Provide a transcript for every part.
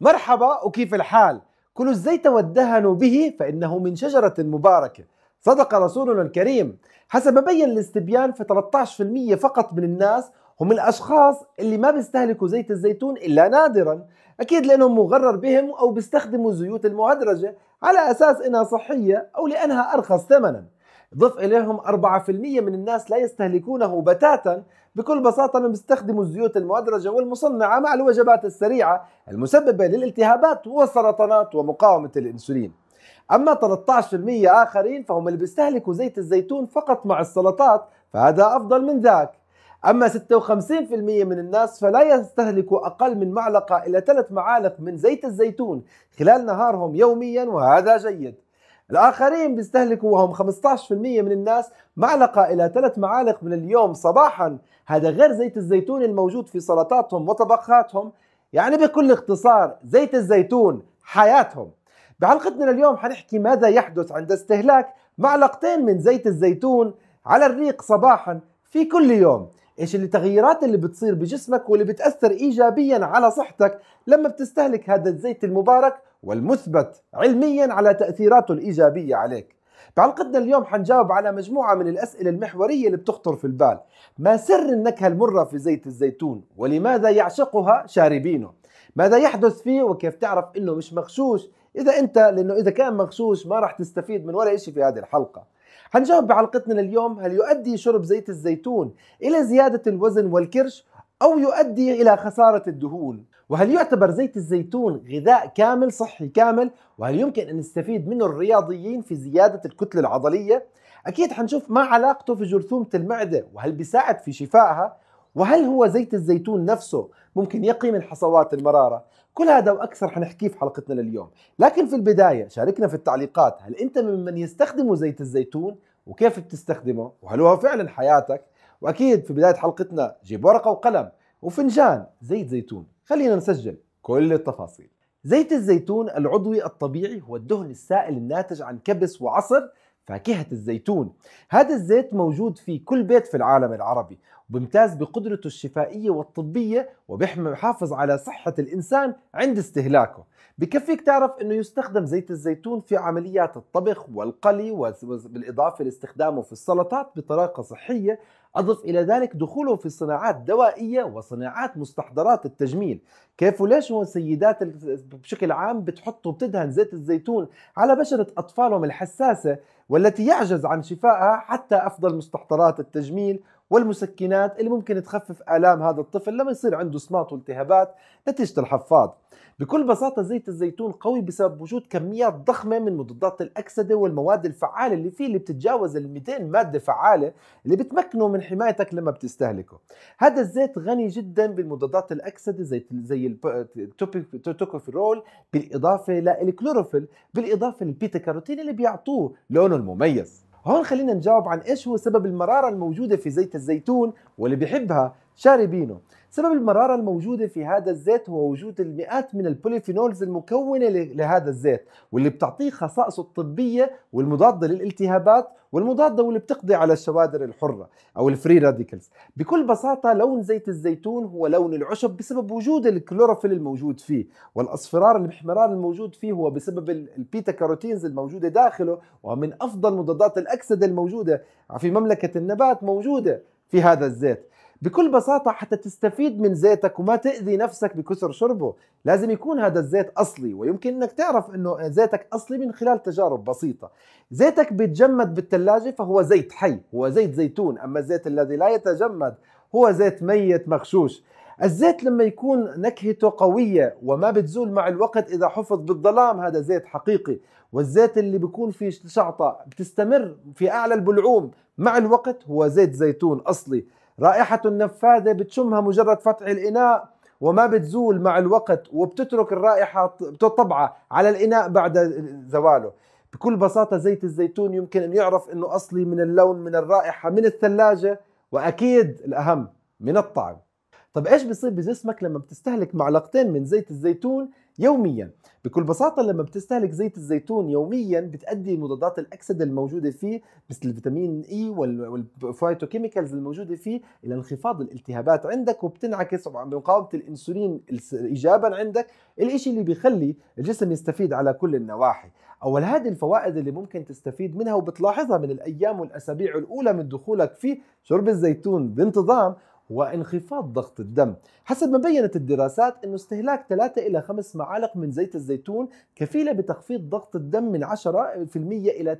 مرحبا وكيف الحال كل الزيت والدهن به فإنه من شجرة مباركة صدق رسولنا الكريم حسب بين الاستبيان في 13% فقط من الناس هم الأشخاص اللي ما بيستهلكوا زيت الزيتون إلا نادرا أكيد لأنهم مغرر بهم أو بيستخدموا الزيوت المهدرجة على أساس إنها صحية أو لأنها أرخص ثمنا ضف إليهم 4% من الناس لا يستهلكونه بتاتا بكل بساطة أنهم بيستخدموا الزيوت المهدرجة والمصنعة مع الوجبات السريعة المسببة للالتهابات والسرطانات ومقاومة الأنسولين أما 13% آخرين فهم اللي بيستهلكوا زيت الزيتون فقط مع السلطات فهذا أفضل من ذاك أما 56% من الناس فلا يستهلكوا أقل من معلقة إلى ثلاث معالق من زيت الزيتون خلال نهارهم يوميا وهذا جيد الآخرين بيستهلكوا وهم 15% من الناس معلقة إلى ثلاث معالق من اليوم صباحا هذا غير زيت الزيتون الموجود في سلطاتهم وطبخاتهم يعني بكل اختصار زيت الزيتون حياتهم بحلقتنا اليوم حنحكي ماذا يحدث عند استهلاك معلقتين من زيت الزيتون على الريق صباحا في كل يوم ايش التغييرات اللي بتصير بجسمك واللي بتاثر ايجابيا على صحتك لما بتستهلك هذا الزيت المبارك والمثبت علميا على تأثيراته الإيجابية عليك بحلقتنا اليوم حنجاوب على مجموعة من الأسئلة المحورية اللي بتخطر في البال ما سر النكهة المرة في زيت الزيتون ولماذا يعشقها شاربينه ماذا يحدث فيه وكيف تعرف انه مش مغشوش اذا انت لانه اذا كان مغشوش ما راح تستفيد من ولا شيء في هذه الحلقه حنجاوب بحلقتنا اليوم هل يؤدي شرب زيت الزيتون الى زياده الوزن والكرش أو يؤدي إلى خسارة الدهون وهل يعتبر زيت الزيتون غذاء كامل صحي كامل وهل يمكن أن نستفيد منه الرياضيين في زيادة الكتلة العضلية أكيد حنشوف ما علاقته في جرثومة المعدة وهل بيساعد في شفائها وهل هو زيت الزيتون نفسه ممكن يقي من حصوات المرارة كل هذا وأكثر حنحكيه في حلقتنا لليوم لكن في البداية شاركنا في التعليقات هل أنت ممن يستخدموا زيت الزيتون وكيف بتستخدمه وهل هو فعلا حياتك واكيد في بدايه حلقتنا جيب ورقه وقلم وفنجان زيت زيتون خلينا نسجل كل التفاصيل زيت الزيتون العضوي الطبيعي هو الدهن السائل الناتج عن كبس وعصر فاكهة الزيتون هذا الزيت موجود في كل بيت في العالم العربي وبيمتاز بقدرته الشفائية والطبية وبيحافظ على صحة الإنسان عند استهلاكه بكفيك تعرف أنه يستخدم زيت الزيتون في عمليات الطبخ والقلي بالإضافة لاستخدامه في السلطات بطريقة صحية أضف إلى ذلك دخوله في صناعات دوائية وصناعات مستحضرات التجميل كيف ليش هو السيدات بشكل عام بتحطوا بتدهن زيت الزيتون على بشرة أطفالهم الحساسة والتي يعجز عن شفائها حتى أفضل مستحضرات التجميل والمسكنات اللي ممكن تخفف آلام هذا الطفل لما يصير عنده صمات والتهابات نتيجة الحفاض بكل بساطة زيت الزيتون قوي بسبب وجود كميات ضخمة من مضادات الأكسدة والمواد الفعالة اللي فيه اللي بتتجاوز ال 200 مادة فعالة اللي بتمكنه من حمايتك لما بتستهلكه هذا الزيت غني جدا بالمضادات الأكسدة زي زي التوكوفيرول بالإضافة للكلوروفيل بالإضافة للبيتا كاروتين اللي بيعطوه لونه المميز هون خلينا نجاوب عن ايش هو سبب المراره الموجوده في زيت الزيتون واللي بيحبها شاربينه سبب المرارة الموجودة في هذا الزيت هو وجود المئات من البوليفينولز المكونة لهذا الزيت واللي بتعطيه خصائصه الطبية والمضادة للالتهابات والمضادة واللي بتقضي على الشوادر الحرة أو الفري راديكلز بكل بساطة لون زيت الزيتون هو لون العشب بسبب وجود الكلوروفيل الموجود فيه والأصفرار المحمران الموجود فيه هو بسبب البيتا كاروتينز الموجودة داخله ومن أفضل مضادات الأكسدة الموجودة في مملكة النبات موجودة في هذا الزيت بكل بساطة حتى تستفيد من زيتك وما تأذي نفسك بكثر شربه لازم يكون هذا الزيت أصلي ويمكن أنك تعرف أنه زيتك أصلي من خلال تجارب بسيطة زيتك بيتجمد بالثلاجة فهو زيت حي هو زيت زيتون أما الزيت الذي لا يتجمد هو زيت ميت مغشوش الزيت لما يكون نكهته قوية وما بتزول مع الوقت إذا حفظ بالظلام هذا زيت حقيقي والزيت اللي بيكون فيه شعطة بتستمر في أعلى البلعوم مع الوقت هو زيت زيتون أصلي رائحة النفاذة بتشمها مجرد فتح الإناء وما بتزول مع الوقت وبتترك الرائحة بتطبع على الإناء بعد زواله بكل بساطة زيت الزيتون يمكن أن يعرف أنه أصلي من اللون من الرائحة من الثلاجة وأكيد الأهم من الطعم طب إيش بيصير بجسمك لما بتستهلك معلقتين من زيت الزيتون يوميا بكل بساطة لما بتستهلك زيت الزيتون يوميا بتأدي مضادات الأكسدة الموجودة فيه مثل الفيتامين إي e والفايتوكيميكالز الموجودة فيه إلى انخفاض الالتهابات عندك وبتنعكس بمقاومة الأنسولين إيجابا عندك الإشي اللي بيخلي الجسم يستفيد على كل النواحي أول هذه الفوائد اللي ممكن تستفيد منها وبتلاحظها من الأيام والأسابيع الأولى من دخولك في شرب الزيتون بانتظام وانخفاض ضغط الدم حسب ما بينت الدراسات أن استهلاك 3 إلى 5 معالق من زيت الزيتون كفيلة بتخفيض ضغط الدم من 10% إلى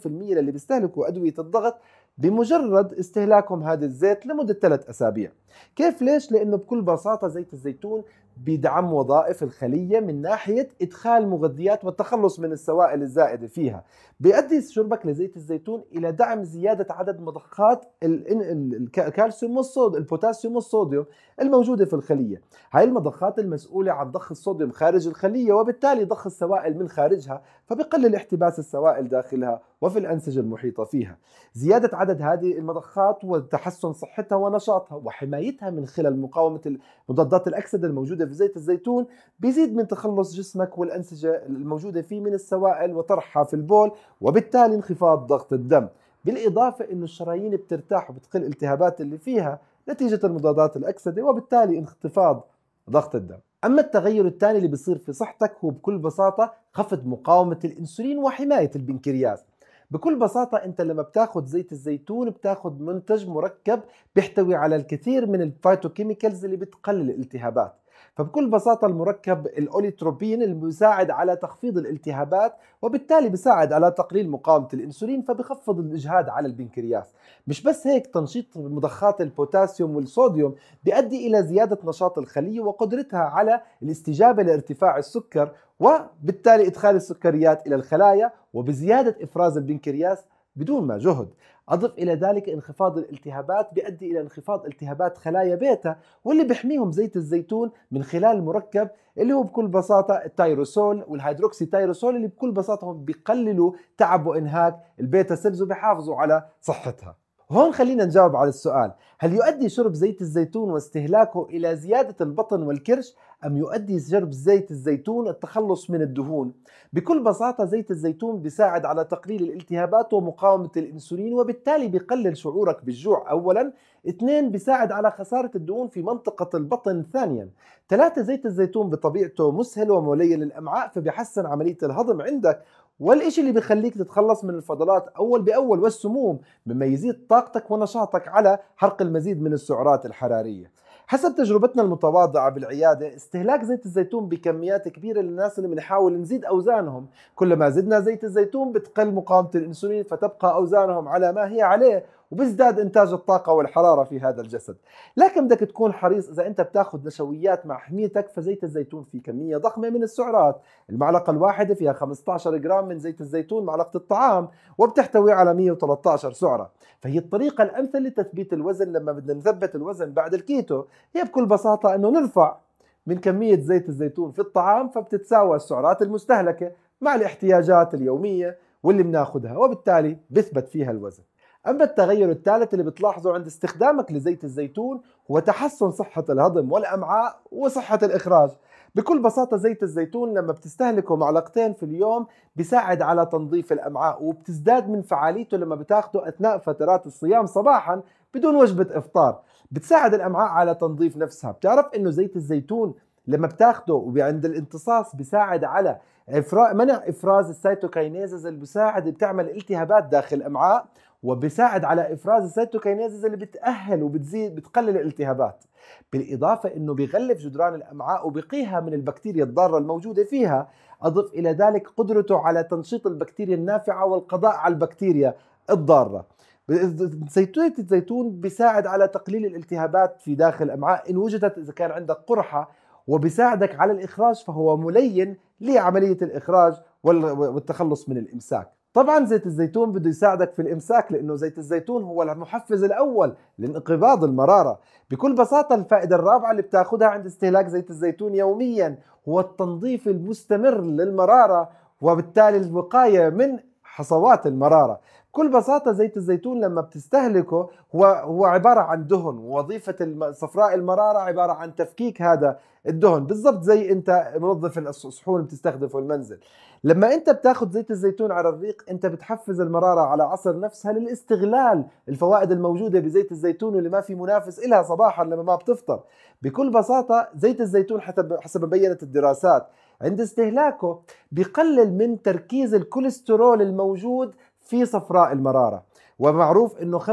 48% للي بيستهلكوا أدوية الضغط بمجرد استهلاكهم هذا الزيت لمدة 3 أسابيع كيف ليش؟ لأنه بكل بساطة زيت الزيتون بيدعم وظائف الخلية من ناحية إدخال مغذيات والتخلص من السوائل الزائدة فيها بيؤدي شربك لزيت الزيتون إلى دعم زيادة عدد مضخات الكالسيوم والصود البوتاسيوم والصوديوم الموجودة في الخلية هاي المضخات المسؤولة عن ضخ الصوديوم خارج الخلية وبالتالي ضخ السوائل من خارجها فبقلل احتباس السوائل داخلها وفي الأنسجة المحيطة فيها زيادة عدد هذه المضخات وتحسن صحتها ونشاطها وحمايتها من خلال مقاومة مضادات الأكسدة الموجودة في زيت الزيتون بيزيد من تخلص جسمك والأنسجة الموجودة فيه من السوائل وطرحها في البول وبالتالي انخفاض ضغط الدم بالإضافة أنه الشرايين بترتاح وبتقل التهابات اللي فيها نتيجة المضادات الأكسدة وبالتالي انخفاض ضغط الدم أما التغير الثاني اللي بيصير في صحتك هو بكل بساطة خفض مقاومة الإنسولين وحماية البنكرياس بكل بساطة أنت لما بتاخد زيت الزيتون بتاخد منتج مركب بيحتوي على الكثير من الفايتوكيميكالز اللي بتقلل الالتهابات فبكل بساطة المركب الأوليتروبين اللي بيساعد على تخفيض الالتهابات وبالتالي بيساعد على تقليل مقاومة الأنسولين فبخفض الإجهاد على البنكرياس مش بس هيك تنشيط مضخات البوتاسيوم والصوديوم بيؤدي إلى زيادة نشاط الخلية وقدرتها على الاستجابة لارتفاع السكر وبالتالي إدخال السكريات إلى الخلايا وبزيادة إفراز البنكرياس بدون ما جهد أضف إلى ذلك انخفاض الالتهابات بيؤدي إلى انخفاض التهابات خلايا بيتا واللي بيحميهم زيت الزيتون من خلال مركب اللي هو بكل بساطة التيروسول والهيدروكسي تيروسول اللي بكل بساطة هم بيقللوا تعب وإنهاك البيتا سيلز وبيحافظوا على صحتها هون خلينا نجاوب على السؤال هل يؤدي شرب زيت الزيتون واستهلاكه إلى زيادة البطن والكرش أم يؤدي جرب زيت الزيتون التخلص من الدهون بكل بساطة زيت الزيتون بيساعد على تقليل الالتهابات ومقاومة الإنسولين وبالتالي بيقلل شعورك بالجوع أولا اثنين بيساعد على خسارة الدهون في منطقة البطن ثانيا ثلاثة زيت الزيتون بطبيعته مسهل ومليل للأمعاء فبيحسن عملية الهضم عندك والإشي اللي بخليك تتخلص من الفضلات أول بأول والسموم مما يزيد طاقتك ونشاطك على حرق المزيد من السعرات الحرارية حسب تجربتنا المتواضعة بالعيادة استهلاك زيت الزيتون بكميات كبيرة للناس اللي بنحاول نزيد أوزانهم كلما زدنا زيت الزيتون بتقل مقاومة الأنسولين فتبقى أوزانهم على ما هي عليه وبيزداد انتاج الطاقه والحراره في هذا الجسد لكن بدك تكون حريص اذا انت بتاخذ نشويات مع حميتك فزيت الزيتون فيه كميه ضخمه من السعرات المعلقه الواحده فيها 15 جرام من زيت الزيتون معلقه الطعام وبتحتوي على 113 سعره فهي الطريقه الامثل لتثبيت الوزن لما بدنا نثبت الوزن بعد الكيتو هي بكل بساطه انه نرفع من كمية زيت الزيتون في الطعام فبتتساوى السعرات المستهلكة مع الاحتياجات اليومية واللي بناخدها وبالتالي بثبت فيها الوزن أما التغير الثالث اللي بتلاحظه عند استخدامك لزيت الزيتون هو تحسن صحة الهضم والأمعاء وصحة الإخراج بكل بساطة زيت الزيتون لما بتستهلكه معلقتين في اليوم بيساعد على تنظيف الأمعاء وبتزداد من فعاليته لما بتاخده أثناء فترات الصيام صباحا بدون وجبة إفطار بتساعد الأمعاء على تنظيف نفسها بتعرف أنه زيت الزيتون لما بتاخده وعند الامتصاص بيساعد على منع افراز السيتوكاينيزز اللي بتساعد بتعمل التهابات داخل الامعاء وبساعد على افراز السيتوكينيزز اللي بتاهل وبتزيد بتقلل الالتهابات بالاضافه انه بغلف جدران الامعاء وبقيها من البكتيريا الضاره الموجوده فيها اضف الى ذلك قدرته على تنشيط البكتيريا النافعه والقضاء على البكتيريا الضاره زيتونة الزيتون بيساعد على تقليل الالتهابات في داخل الامعاء ان وجدت اذا كان عندك قرحه وبيساعدك على الاخراج فهو ملين لعمليه الاخراج والتخلص من الامساك طبعا زيت الزيتون بده يساعدك في الامساك لانه زيت الزيتون هو المحفز الاول لانقباض المراره بكل بساطه الفائده الرابعه اللي بتاخذها عند استهلاك زيت الزيتون يوميا هو التنظيف المستمر للمراره وبالتالي الوقايه من حصوات المرارة بكل بساطة زيت الزيتون لما بتستهلكه هو هو عبارة عن دهن ووظيفة صفراء المرارة عبارة عن تفكيك هذا الدهن بالضبط زي انت منظف الصحون بتستخدمه في المنزل لما انت بتاخذ زيت الزيتون على الريق انت بتحفز المرارة على عصر نفسها للاستغلال الفوائد الموجودة بزيت الزيتون اللي ما في منافس إلها صباحا لما ما بتفطر بكل بساطة زيت الزيتون حسب ما بينت الدراسات عند استهلاكه بقلل من تركيز الكوليسترول الموجود في صفراء المرارة ومعروف أنه 95%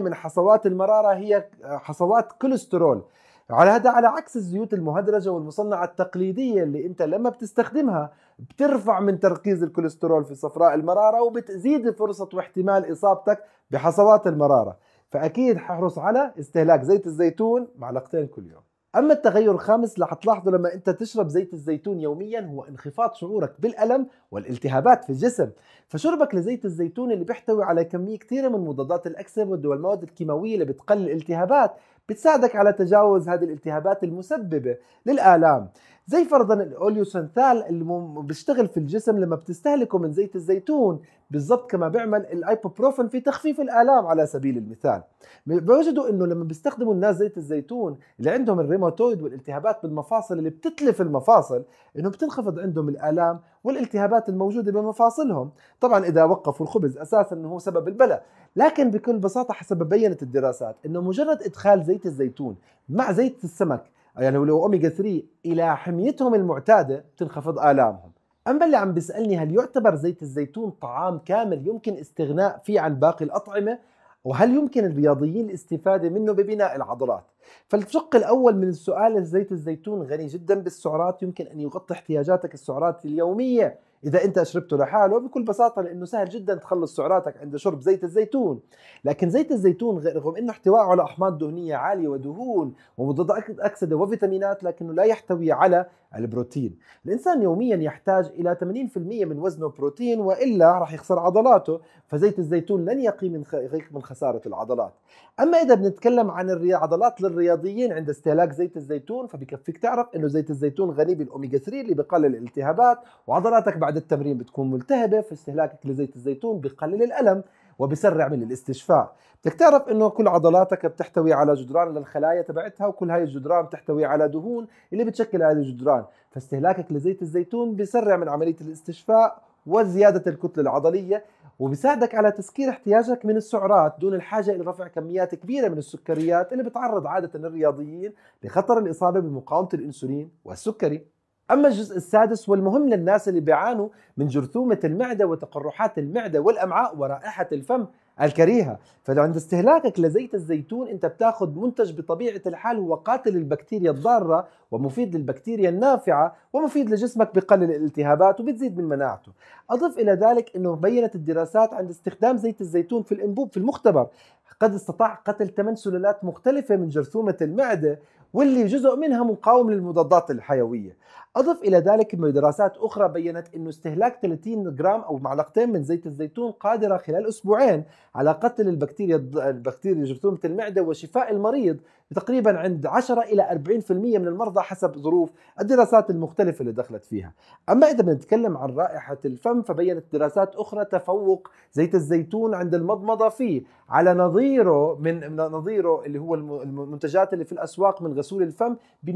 من حصوات المرارة هي حصوات كوليسترول على هذا على عكس الزيوت المهدرجة والمصنعة التقليدية اللي أنت لما بتستخدمها بترفع من تركيز الكوليسترول في صفراء المرارة وبتزيد فرصة واحتمال إصابتك بحصوات المرارة فأكيد ححرص على استهلاك زيت الزيتون معلقتين كل يوم اما التغير الخامس اللي حتلاحظه لما انت تشرب زيت الزيتون يوميا هو انخفاض شعورك بالالم والالتهابات في الجسم فشربك لزيت الزيتون اللي بيحتوي على كميه كثيره من مضادات الاكسده والمواد الكيماويه اللي بتقلل الالتهابات بتساعدك على تجاوز هذه الالتهابات المسببه للالام زي فرضا الاوليوسنتال اللي بيشتغل في الجسم لما بتستهلكه من زيت الزيتون بالضبط كما بيعمل الايبوبروفين في تخفيف الالام على سبيل المثال بيوجدوا انه لما بيستخدموا الناس زيت الزيتون اللي عندهم الريماتويد والالتهابات بالمفاصل اللي بتتلف المفاصل انه بتنخفض عندهم الالام والالتهابات الموجوده بمفاصلهم طبعا اذا وقفوا الخبز اساسا انه هو سبب البلاء لكن بكل بساطه حسب بينت الدراسات انه مجرد ادخال زيت الزيتون مع زيت السمك يعني لو اوميجا 3 الى حميتهم المعتاده بتنخفض الامهم اما اللي عم بيسالني هل يعتبر زيت الزيتون طعام كامل يمكن استغناء فيه عن باقي الاطعمه وهل يمكن الرياضيين الاستفادة منه ببناء العضلات؟ فالشق الأول من السؤال زيت الزيتون غني جدا بالسعرات يمكن أن يغطي احتياجاتك السعرات اليومية اذا انت شربته لحاله بكل بساطه لانه سهل جدا تخلص سعراتك عند شرب زيت الزيتون لكن زيت الزيتون رغم انه احتواءه على احماض دهنيه عاليه ودهون ومضاد اكسده وفيتامينات لكنه لا يحتوي على البروتين الانسان يوميا يحتاج الى 80% من وزنه بروتين والا راح يخسر عضلاته فزيت الزيتون لن يقي من من خساره العضلات اما اذا بنتكلم عن عضلات للرياضيين عند استهلاك زيت الزيتون فبكفيك تعرف انه زيت الزيتون غني بالاوميجا 3 اللي بقلل الالتهابات وعضلاتك بعد بعد التمرين بتكون ملتهبة فاستهلاكك لزيت الزيتون بقلل الألم وبسرع من الاستشفاء بدك تعرف انه كل عضلاتك بتحتوي على جدران للخلايا تبعتها وكل هاي الجدران بتحتوي على دهون اللي بتشكل هذه الجدران فاستهلاكك لزيت الزيتون بسرع من عملية الاستشفاء وزيادة الكتلة العضلية وبيساعدك على تسكير احتياجك من السعرات دون الحاجة إلى رفع كميات كبيرة من السكريات اللي بتعرض عادة الرياضيين لخطر الإصابة بمقاومة الأنسولين والسكري أما الجزء السادس والمهم للناس اللي بيعانوا من جرثومة المعدة وتقرحات المعدة والأمعاء ورائحة الفم الكريهة فعند استهلاكك لزيت الزيتون أنت بتاخذ منتج بطبيعة الحال هو قاتل البكتيريا الضارة ومفيد للبكتيريا النافعة ومفيد لجسمك بقلل الالتهابات وبتزيد من مناعته أضف إلى ذلك أنه بينت الدراسات عند استخدام زيت الزيتون في الأنبوب في المختبر قد استطاع قتل ثمان سلالات مختلفة من جرثومة المعدة واللي جزء منها مقاوم للمضادات الحيوية أضف إلى ذلك أن دراسات أخرى بيّنت أن استهلاك 30 جرام أو معلقتين من زيت الزيتون قادرة خلال أسبوعين على قتل البكتيريا البكتيريا جرثومة المعدة وشفاء المريض بتقريبا عند 10 إلى 40% من المرضى حسب ظروف الدراسات المختلفة اللي دخلت فيها أما إذا بنتكلم عن رائحة الفم فبينت دراسات أخرى تفوق زيت الزيتون عند المضمضة فيه على نظيره من نظيره اللي هو المنتجات اللي في الأسواق من غسول الفم ب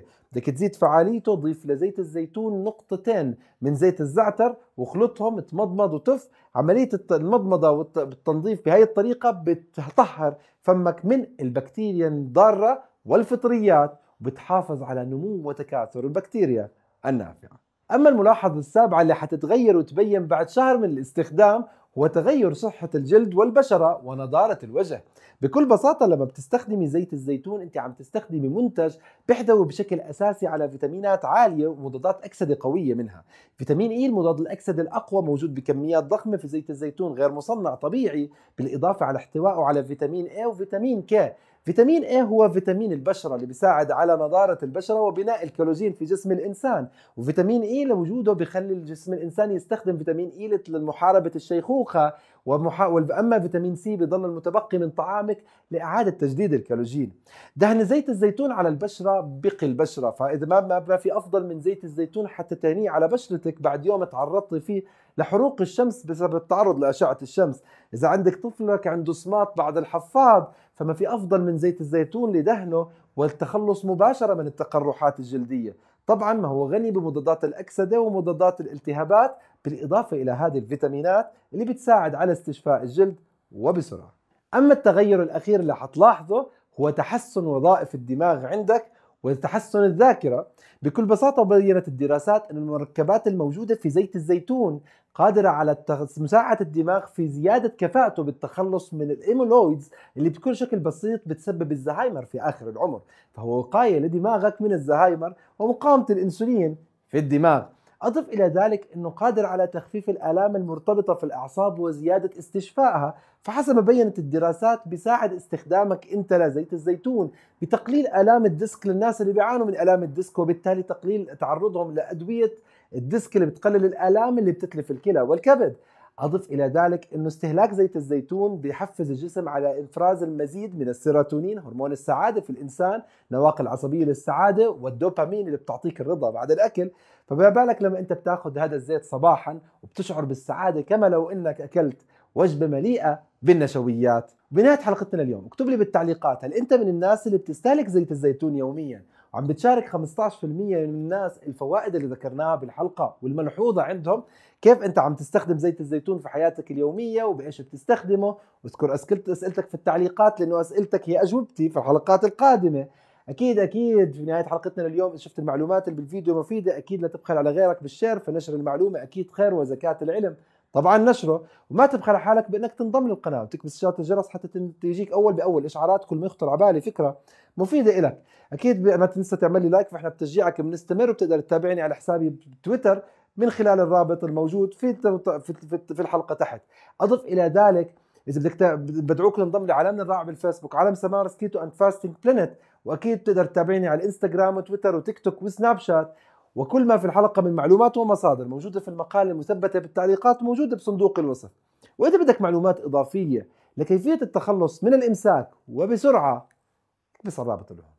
250% بدك تزيد فعاليته ضيف لزيت الزيتون نقطتين من زيت الزعتر واخلطهم تمضمض وتف عملية المضمضة والتنظيف بهاي الطريقة بتطهر فمك من البكتيريا الضارة والفطريات وبتحافظ على نمو وتكاثر البكتيريا النافعة أما الملاحظة السابعة اللي حتتغير وتبين بعد شهر من الاستخدام وتغير صحة الجلد والبشرة ونضارة الوجه بكل بساطة لما بتستخدمي زيت الزيتون انت عم تستخدمي منتج بيحتوي بشكل اساسي على فيتامينات عالية ومضادات اكسدة قوية منها فيتامين اي e، المضاد الاكسدة الاقوى موجود بكميات ضخمة في زيت الزيتون غير مصنع طبيعي بالاضافة على احتوائه على فيتامين اي وفيتامين كي فيتامين A هو فيتامين البشرة اللي بيساعد على نضارة البشرة وبناء الكولاجين في جسم الإنسان وفيتامين E لوجوده بخلي جسم الإنسان يستخدم فيتامين E لمحاربة الشيخوخة ومحا... أما فيتامين C بيضل المتبقي من طعامك لإعادة تجديد الكولاجين دهن زيت الزيتون على البشرة بقي البشرة فإذا ما, ما في أفضل من زيت الزيتون حتى تانيه على بشرتك بعد يوم تعرضتي فيه لحروق الشمس بسبب التعرض لأشعة الشمس إذا عندك طفلك عنده سماط بعد الحفاض فما في أفضل من زيت الزيتون لدهنه والتخلص مباشرة من التقرحات الجلدية طبعا ما هو غني بمضادات الأكسدة ومضادات الالتهابات بالإضافة إلى هذه الفيتامينات اللي بتساعد على استشفاء الجلد وبسرعة أما التغير الأخير اللي حتلاحظه هو تحسن وظائف الدماغ عندك وتحسن الذاكرة بكل بساطة بينت الدراسات أن المركبات الموجودة في زيت الزيتون قادرة على مساعدة الدماغ في زيادة كفاءته بالتخلص من الإيمولويدز اللي بكل شكل بسيط بتسبب الزهايمر في آخر العمر فهو وقاية لدماغك من الزهايمر ومقاومة الإنسولين في الدماغ أضف إلى ذلك أنه قادر على تخفيف الآلام المرتبطة في الأعصاب وزيادة استشفائها فحسب بينت الدراسات بيساعد استخدامك أنت لزيت الزيتون بتقليل آلام الديسك للناس اللي بيعانوا من آلام الديسك وبالتالي تقليل تعرضهم لأدوية الديسك اللي بتقلل الآلام اللي بتتلف الكلى والكبد أضف إلى ذلك أن استهلاك زيت الزيتون بيحفز الجسم على إفراز المزيد من السيروتونين هرمون السعادة في الإنسان نواقل العصبية للسعادة والدوبامين اللي بتعطيك الرضا بعد الأكل فما بالك لما أنت بتاخذ هذا الزيت صباحا وبتشعر بالسعادة كما لو أنك أكلت وجبة مليئة بالنشويات بنهاية حلقتنا اليوم اكتب لي بالتعليقات هل أنت من الناس اللي بتستهلك زيت الزيتون يوميا عم بتشارك 15% من الناس الفوائد اللي ذكرناها بالحلقه والملحوظه عندهم كيف انت عم تستخدم زيت الزيتون في حياتك اليوميه وبايش بتستخدمه واذكر اسئلتك في التعليقات لانه اسئلتك هي اجوبتي في الحلقات القادمه اكيد اكيد في نهايه حلقتنا لليوم اذا شفت المعلومات اللي بالفيديو مفيده اكيد لا تبخل على غيرك بالشير فنشر المعلومه اكيد خير وزكاه العلم طبعا نشره وما تبخل على حالك بانك تنضم للقناه وتكبس اشاره الجرس حتى تيجيك اول باول اشعارات كل ما يخطر على بالي فكره مفيده لك اكيد ما تنسى تعمل لي لايك فاحنا بتشجيعك بنستمر وبتقدر تتابعني على حسابي بتويتر من خلال الرابط الموجود في في الحلقه تحت اضف الى ذلك اذا بدك بدعوك تنضم لعالمنا الرائع بالفيسبوك عالم سمارس كيتو اند فاستنج بلانت واكيد بتقدر تتابعني على الانستغرام وتويتر وتيك توك وسناب شات وكل ما في الحلقة من معلومات ومصادر موجودة في المقال المثبتة بالتعليقات موجودة بصندوق الوصف وإذا بدك معلومات إضافية لكيفية التخلص من الإمساك وبسرعة الرابط العمر